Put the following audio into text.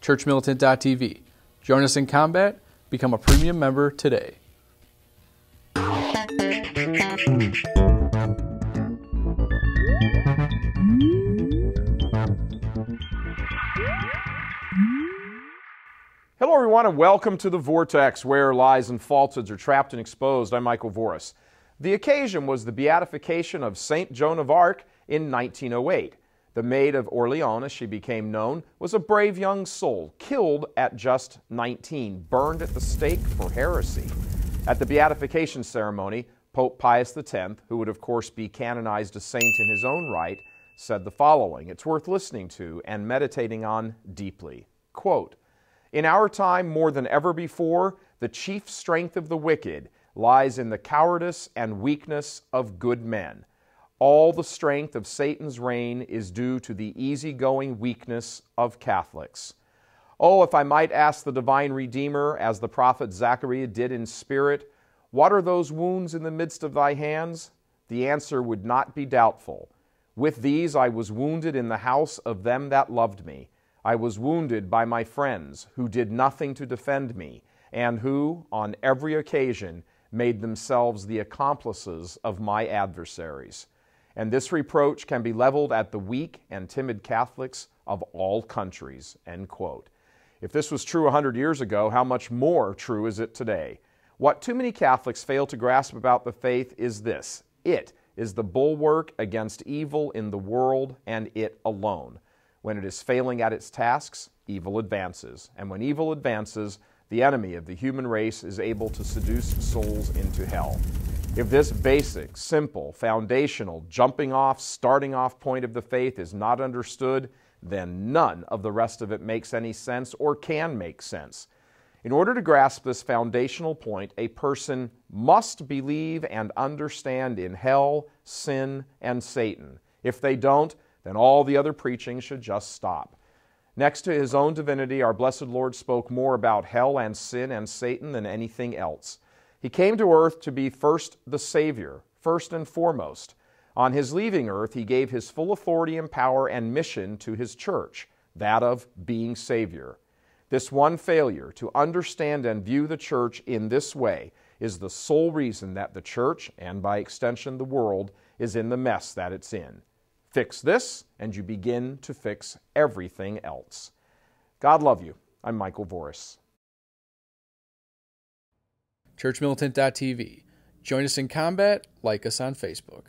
churchmilitant.tv. Join us in combat. Become a premium member today. Hello, everyone, and welcome to the Vortex, where lies and falsehoods are trapped and exposed. I'm Michael Voris. The occasion was the beatification of St. Joan of Arc in 1908. The Maid of Orleans, as she became known, was a brave young soul, killed at just 19, burned at the stake for heresy. At the beatification ceremony, Pope Pius X, who would of course be canonized a saint in his own right, said the following. It's worth listening to and meditating on deeply. Quote, in our time, more than ever before, the chief strength of the wicked lies in the cowardice and weakness of good men all the strength of Satan's reign is due to the easygoing weakness of Catholics. Oh, if I might ask the divine Redeemer, as the prophet Zachariah did in spirit, What are those wounds in the midst of thy hands? The answer would not be doubtful. With these I was wounded in the house of them that loved me. I was wounded by my friends, who did nothing to defend me, and who, on every occasion, made themselves the accomplices of my adversaries. And this reproach can be leveled at the weak and timid Catholics of all countries. End quote. If this was true 100 years ago, how much more true is it today? What too many Catholics fail to grasp about the faith is this it is the bulwark against evil in the world and it alone. When it is failing at its tasks, evil advances. And when evil advances, the enemy of the human race is able to seduce souls into hell. If this basic, simple, foundational, jumping off, starting off point of the faith is not understood, then none of the rest of it makes any sense or can make sense. In order to grasp this foundational point, a person must believe and understand in hell, sin, and Satan. If they don't, then all the other preaching should just stop. Next to his own divinity, our blessed Lord spoke more about hell and sin and Satan than anything else. He came to earth to be first the Savior, first and foremost. On his leaving earth, he gave his full authority and power and mission to his church, that of being Savior. This one failure to understand and view the church in this way is the sole reason that the church, and by extension the world, is in the mess that it's in. Fix this, and you begin to fix everything else. God love you. I'm Michael Voris churchmilitant.tv. Join us in combat, like us on Facebook.